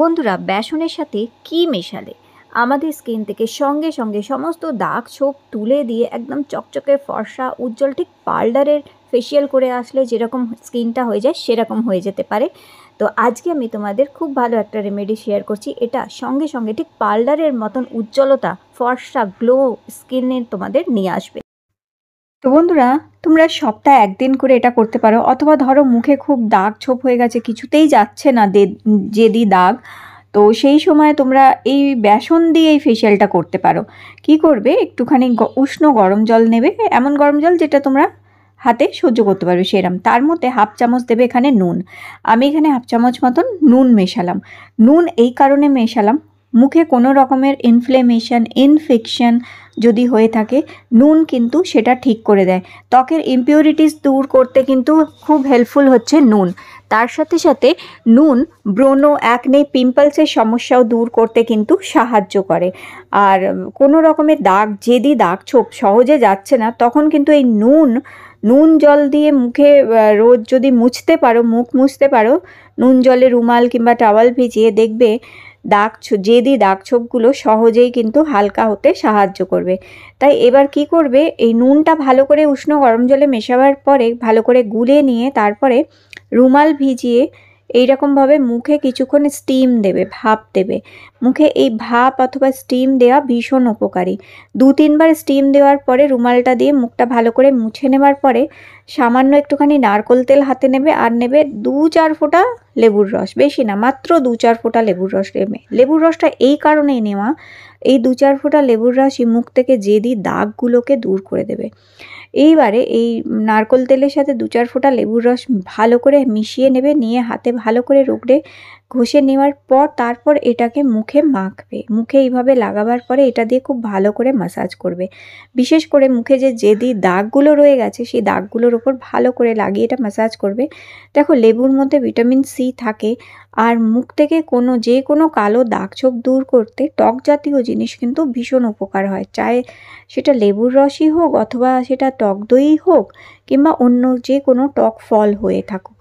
বন্ধুরা বেসনের সাথে কি মেশালে আমাদের স্কিন থেকে সঙ্গে সঙ্গে সমস্ত দাগ ছোপ তুলে দিয়ে একদম চকচকে ফর্সা উজ্জ্বল ঠিক পার্লারের ফেশিয়াল করে আসলে যেরকম স্কিনটা হয়ে যায় সেরকম হয়ে যেতে পারে তো আজকে আমি তোমাদের খুব ভালো একটা রেমেডি শেয়ার করছি এটা সঙ্গে সঙ্গে ঠিক পার্লারের মতন উজ্জ্বলতা ফর্সা গ্লো স্কিনে তোমাদের নিয়ে আসবে তো বন্ধুরা তোমরা সপ্তাহে একদিন করে এটা করতে পারো অথবা ধরো মুখে খুব দাগ ছোপ হয়ে গেছে কিছুতেই যাচ্ছে না যেদি দাগ তো সেই সময় তোমরা এই বেসন দিয়ে এই ফেশিয়ালটা করতে পারো কি করবে একটুখানি উষ্ণ গরম জল নেবে এমন গরম জল যেটা তোমরা হাতে সহ্য করতে পারবে সেরম তার মধ্যে হাফ চামচ দেবে এখানে নুন আমি এখানে হাফ চামচ মতন নুন মেশালাম নুন এই কারণে মেশালাম মুখে কোনো রকমের ইনফ্লেমেশন ইনফেকশন যদি হয়ে থাকে নুন কিন্তু সেটা ঠিক করে দেয় ত্বকের ইম্পিউরিটিস দূর করতে কিন্তু খুব হেল্পফুল হচ্ছে নুন তার সাথে সাথে নুন ব্রোনো অ্যাকনে পিম্পলসের সমস্যাও দূর করতে কিন্তু সাহায্য করে আর কোনো রকমের দাগ যেদি দাগ ছোপ সহজে যাচ্ছে না তখন কিন্তু এই নুন নুন জল দিয়ে মুখে রোজ যদি মুছতে পারো মুখ মুছতে পারো নুন জলে রুমাল কিংবা টাওয়াল ভিজিয়ে দেখবে দাগ যেদি দাগ ছোপগুলো সহজেই কিন্তু হালকা হতে সাহায্য করবে তাই এবার কি করবে এই নুনটা ভালো করে উষ্ণ গরম জলে মেশাবার পরে ভালো করে গুলে নিয়ে তারপরে রুমাল ভিজিয়ে এই মুখে কিছুক্ষণ স্টিম দেবে ভাপ দেবে মুখে এই ভাপ অথবা স্টিম দেওয়া ভীষণ উপকারী দু তিনবার স্টিম দেওয়ার পরে রুমালটা দিয়ে মুখটা ভালো করে মুছে নেওয়ার পরে সামান্য একটুখানি নারকোল তেল হাতে নেবে আর নেবে দু চার ফোঁটা লেবুর রস বেশি না মাত্র দু চার ফোঁটা লেবুর রস নেবে লেবুর রসটা এই কারণেই নেওয়া এই দু চার ফোঁটা লেবুর রসই মুখ থেকে যেদি দাগগুলোকে দূর করে দেবে এইবারে এই নারকোল তেলের সাথে দু চার ফোঁটা লেবুর রস ভালো করে মিশিয়ে নেবে নিয়ে হাতে ভালো করে রোগড়ে ঘষে নেওয়ার পর তারপর এটাকে মুখে মাখবে মুখে এইভাবে লাগাবার পরে এটা দিয়ে খুব ভালো করে মাসাজ করবে বিশেষ করে মুখে যে যেদি দাগগুলো রয়ে গেছে সেই দাগগুলোর ওপর ভালো করে লাগিয়ে এটা মাসাজ করবে দেখো লেবুর মধ্যে ভিটামিন সি থাকে আর মুখ থেকে কোনো যে কোনো কালো দাগছোপ দূর করতে টক জাতীয় জিনিস কিন্তু ভীষণ উপকার হয় চায়ে সেটা লেবুর রসই হোক অথবা সেটা টক দই হোক কিংবা অন্য যে কোনো টক ফল হয়ে থাকুক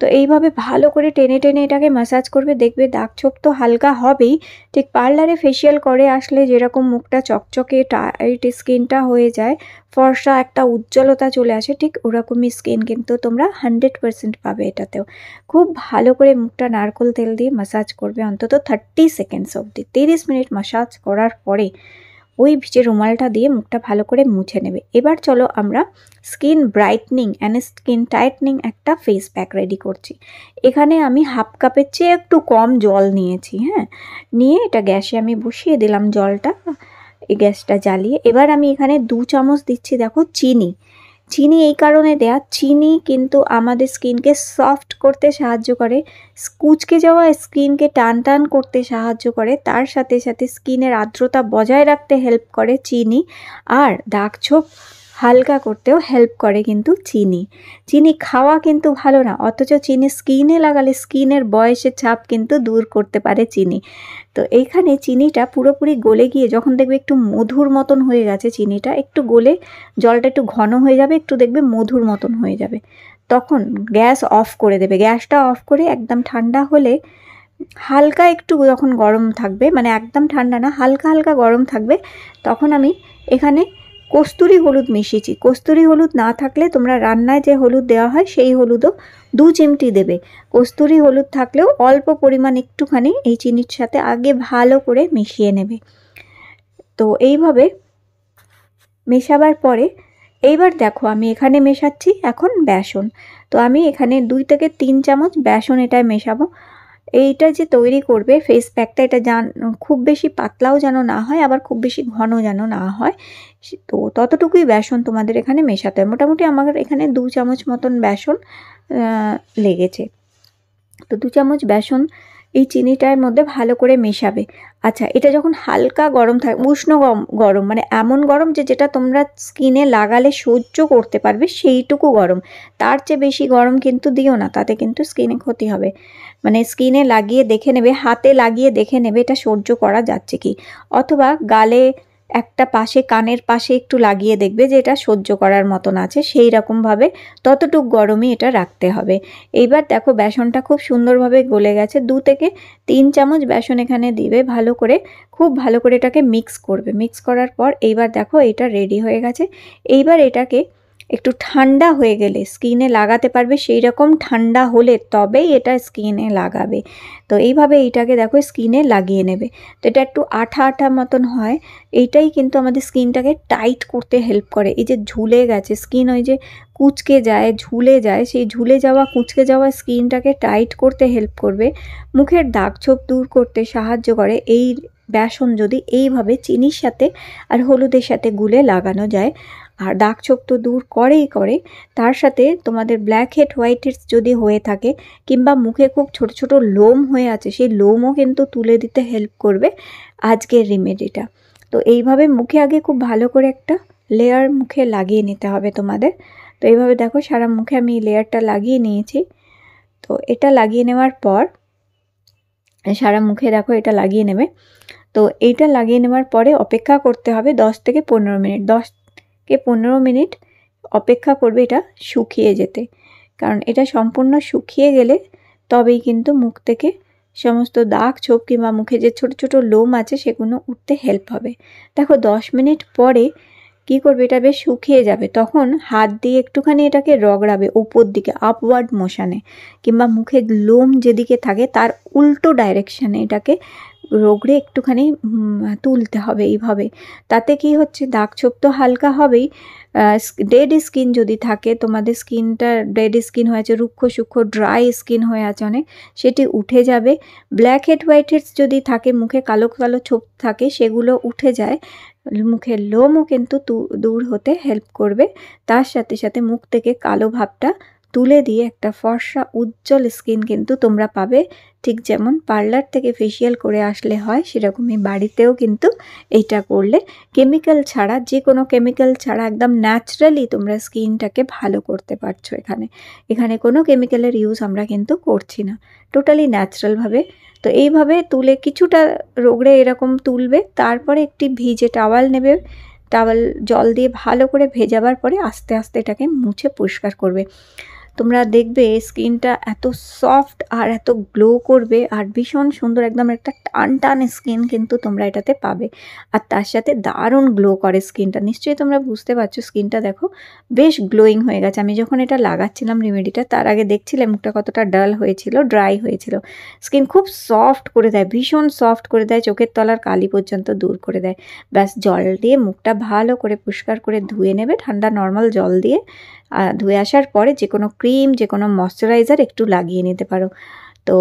তো এইভাবে ভালো করে টেনে টেনে এটাকে ম্যাসাজ করবে দেখবে দাগ ছোপ তো হালকা হবেই ঠিক পার্লারে ফেসিয়াল করে আসলে যেরকম মুখটা চকচকে টাইট স্কিনটা হয়ে যায় ফর্সা একটা উজ্জ্বলতা চলে আসে ঠিক ওরকমই স্কিন কিন্তু তোমরা হান্ড্রেড পারসেন্ট পাবে এটাতেও খুব ভালো করে মুখটা নারকোল তেল দিয়ে ম্যাসাজ করবে অন্তত থার্টি সেকেন্ডস অবধি তিরিশ মিনিট ম্যাসাজ করার পরে ওই ভিজে রুমালটা দিয়ে মুখটা ভালো করে মুছে নেবে এবার চলো আমরা skin brightening and skin tightening একটা ফেস প্যাক রেডি করছি এখানে আমি হাফ কাপের চেয়ে একটু কম জল নিয়েছি হ্যাঁ নিয়ে এটা গ্যাসে আমি বসিয়ে দিলাম জলটা এই গ্যাসটা জ্বালিয়ে এবার আমি এখানে দু চামচ দিচ্ছি দেখো চিনি চিনি এই কারণে দেয়া চিনি কিন্তু আমাদের স্কিনকে সফট করতে সাহায্য করে কুচকে যাওয়া স্কিনকে টান টান করতে সাহায্য করে তার সাথে সাথে স্কিনের আর্দ্রতা বজায় রাখতে হেল্প করে চিনি আর দাগ ছোপ হালকা করতেও হেল্প করে কিন্তু চিনি চিনি খাওয়া কিন্তু ভালো না অথচ চিনি স্কিনে লাগালে স্কিনের বয়সের ছাপ কিন্তু দূর করতে পারে চিনি তো এইখানে চিনিটা পুরোপুরি গলে গিয়ে যখন দেখবে একটু মধুর মতন হয়ে গেছে চিনিটা একটু গলে জলটা একটু ঘন হয়ে যাবে একটু দেখবে মধুর মতন হয়ে যাবে তখন গ্যাস অফ করে দেবে গ্যাসটা অফ করে একদম ঠান্ডা হলে হালকা একটু যখন গরম থাকবে মানে একদম ঠান্ডা না হালকা হালকা গরম থাকবে তখন আমি এখানে কস্তুরি হলুদ মিশিয়েছি কস্তুরি হলুদ না থাকলে তোমরা রান্নায় যে হলুদ দেওয়া হয় সেই হলুদও দু চিমটি দেবে কস্তুরি হলুদ থাকলেও অল্প পরিমাণ একটুখানি এই চিনির সাথে আগে ভালো করে মিশিয়ে নেবে তো এইভাবে মেশাবার পরে এইবার দেখো আমি এখানে মেশাচ্ছি এখন বেসন তো আমি এখানে দুই থেকে তিন চামচ বেসন এটায় মেশাবো এইটা যে তৈরি করবে ফেস প্যাকটা এটা জান খুব বেশি পাতলাও যেন না হয় আবার খুব বেশি ঘন যেন না হয় তো ততটুকুই বেসন তোমাদের এখানে মেশাতে হয় মোটামুটি আমার এখানে দু চামচ মতন বেসন লেগেছে তো দু চামচ বেসন এই চিনিটার মধ্যে ভালো করে মেশাবে আচ্ছা এটা যখন হালকা গরম থাকে উষ্ণ গরম মানে এমন গরম যে যেটা তোমরা স্কিনে লাগালে সহ্য করতে পারবে সেইটুকু গরম তার চেয়ে বেশি গরম কিন্তু দিও না তাতে কিন্তু স্কিনে ক্ষতি হবে মানে স্কিনে লাগিয়ে দেখে নেবে হাতে লাগিয়ে দেখে নেবে এটা সহ্য করা যাচ্ছে কি অথবা গালে একটা পাশে কানের পাশে একটু লাগিয়ে দেখবে যে এটা সহ্য করার মতন আছে সেই রকমভাবে ততটুক গরমই এটা রাখতে হবে এইবার দেখো বেসনটা খুব সুন্দরভাবে গলে গেছে দু থেকে তিন চামচ বেসন এখানে দিবে ভালো করে খুব ভালো করে এটাকে মিক্স করবে মিক্স করার পর এইবার দেখো এটা রেডি হয়ে গেছে এইবার এটাকে একটু ঠান্ডা হয়ে গেলে স্কিনে লাগাতে পারবে সেই রকম ঠান্ডা হলে তবেই এটা স্কিনে লাগাবে তো এইভাবে এইটাকে দেখো স্কিনে লাগিয়ে নেবে তো এটা একটু আঠা আঠা মতন হয় এইটাই কিন্তু আমাদের স্কিনটাকে টাইট করতে হেল্প করে এই যে ঝুলে গেছে স্কিন ওই যে কুচকে যায় ঝুলে যায় সেই ঝুলে যাওয়া কুচকে যাওয়া স্কিনটাকে টাইট করতে হেল্প করবে মুখের দাগ ছোপ দূর করতে সাহায্য করে এই বেসন যদি এইভাবে চিনির সাথে আর হলুদের সাথে গুলে লাগানো যায় আর দাগ ছোপ তো দূর করেই করে তার সাথে তোমাদের ব্ল্যাক হেড হোয়াইট হেডস যদি হয়ে থাকে কিংবা মুখে খুব ছোট ছোট লোম হয়ে আছে সেই লোমও কিন্তু তুলে দিতে হেল্প করবে আজকের রেমেডিটা তো এইভাবে মুখে আগে খুব ভালো করে একটা লেয়ার মুখে লাগিয়ে নিতে হবে তোমাদের তো এইভাবে দেখো সারা মুখে আমি লেয়ারটা লাগিয়ে নিয়েছি তো এটা লাগিয়ে নেওয়ার পর সারা মুখে দেখো এটা লাগিয়ে নেবে তো এইটা লাগিয়ে নেওয়ার পরে অপেক্ষা করতে হবে দশ থেকে পনেরো মিনিট দশ কে পনেরো মিনিট অপেক্ষা করবে এটা শুকিয়ে যেতে কারণ এটা সম্পূর্ণ শুকিয়ে গেলে তবেই কিন্তু মুখ থেকে সমস্ত দাগ ছোপ কিংবা মুখে যে ছোট ছোট লোম আছে সেগুলো উঠতে হেল্প হবে দেখো দশ মিনিট পরে কি করবে এটা বেশ শুকিয়ে যাবে তখন হাত দিয়ে একটুখানি এটাকে রগড়াবে ওপর দিকে আপওয়ার্ড মোশানে কিংবা মুখে লোম যেদিকে থাকে তার উল্টো ডাইরেকশানে এটাকে রোগড়ে একটুখানি তুলতে হবে এইভাবে তাতে কি হচ্ছে দাগ ছোপ তো হালকা হবেই ডেড স্কিন যদি থাকে তোমাদের স্কিনটা ডেড স্কিন হয়ে আছে রুক্ষ সূক্ষ্ম ড্রাই স্কিন হয়ে আছে অনেক সেটি উঠে যাবে ব্ল্যাক হেড হোয়াইট হেডস যদি থাকে মুখে কালো কালো ছোপ থাকে সেগুলো উঠে যায় মুখের লোমও কিন্তু দূর হতে হেল্প করবে তার সাথে সাথে মুখ থেকে কালো ভাবটা তুলে দিয়ে একটা ফর্সা উজ্জ্বল স্কিন কিন্তু তোমরা পাবে ঠিক যেমন পার্লার থেকে ফেসিয়াল করে আসলে হয় সেরকমই বাড়িতেও কিন্তু এটা করলে কেমিক্যাল ছাড়া যে কোনো কেমিক্যাল ছাড়া একদম ন্যাচারালি তোমরা স্কিনটাকে ভালো করতে পারছো এখানে এখানে কোনো কেমিক্যালের ইউজ আমরা কিন্তু করছি না টোটালি ন্যাচারালভাবে তো এইভাবে তুলে কিছুটা রোগড়ে এরকম তুলবে তারপরে একটি ভিজে টাওয়াল নেবে টাওয়াল জল দিয়ে ভালো করে ভেজাবার পরে আস্তে আস্তে এটাকে মুছে পরিষ্কার করবে তোমরা দেখবে স্কিনটা এত সফট আর এত গ্লো করবে আর ভীষণ সুন্দর একদম একটা টান টান স্কিন কিন্তু তোমরা এটাতে পাবে আর তার সাথে দারুণ গ্লো করে স্কিনটা নিশ্চয়ই তোমরা বুঝতে পারছো স্কিনটা দেখো বেশ গ্লোয়িং হয়ে গেছে আমি যখন এটা লাগাচ্ছিলাম রেমেডিটা তার আগে দেখছিলাম মুখটা কতটা ডাল হয়েছিল ড্রাই হয়েছিল স্কিন খুব সফট করে দেয় ভীষণ সফট করে দেয় চোখের তলার কালি পর্যন্ত দূর করে দেয় ব্যাস জল দিয়ে মুখটা ভালো করে পরিষ্কার করে ধুয়ে নেবে ঠান্ডা নর্মাল জল দিয়ে ধুয়ে আসার পরে যে কোনো ক্রিম যে কোনো ময়শ্চারাইজার একটু লাগিয়ে নিতে পারো তো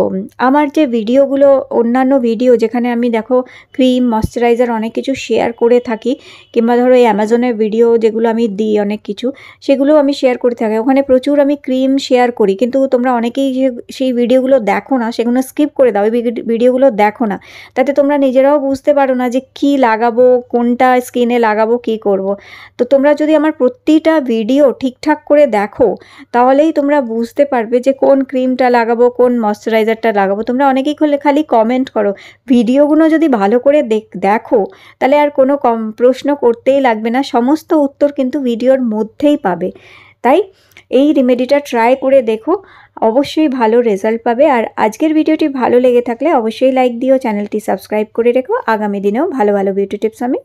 আমার যে ভিডিওগুলো অন্যান্য ভিডিও যেখানে আমি দেখো ক্রিম ময়শ্চারাইজার অনেক কিছু শেয়ার করে থাকি কিংবা ধরো এই অ্যামাজনের ভিডিও যেগুলো আমি দিই অনেক কিছু সেগুলো আমি শেয়ার করে থাকি ওখানে প্রচুর আমি ক্রিম শেয়ার করি কিন্তু তোমরা অনেকেই সেই ভিডিওগুলো দেখো না সেগুলো স্কিপ করে দাও ওই ভিডিওগুলো দেখো না তাতে তোমরা নিজেরাও বুঝতে পারো না যে কি লাগাবো কোনটা স্কিনে লাগাবো কি করব। তো তোমরা যদি আমার প্রতিটা ভিডিও ঠিকঠাক করে দেখো তাহলেই তোমরা বুঝতে পারবে যে কোন ক্রিমটা লাগাবো কোন ময়শ্চারাইজার ময়েশ্চারাইজারটা লাগাবো তোমরা অনেকেই খুলে খালি কমেন্ট করো ভিডিওগুলো যদি ভালো করে দেখো তাহলে আর কোনো কম প্রশ্ন করতেই লাগবে না সমস্ত উত্তর কিন্তু ভিডিওর মধ্যেই পাবে তাই এই রেমেডিটা ট্রাই করে দেখো অবশ্যই ভালো রেজাল্ট পাবে আর আজকের ভিডিওটি ভালো লেগে থাকলে অবশ্যই লাইক দিও চ্যানেলটি সাবস্ক্রাইব করে রেখো আগামী দিনেও ভালো ভালো বিউটি টিপস আমি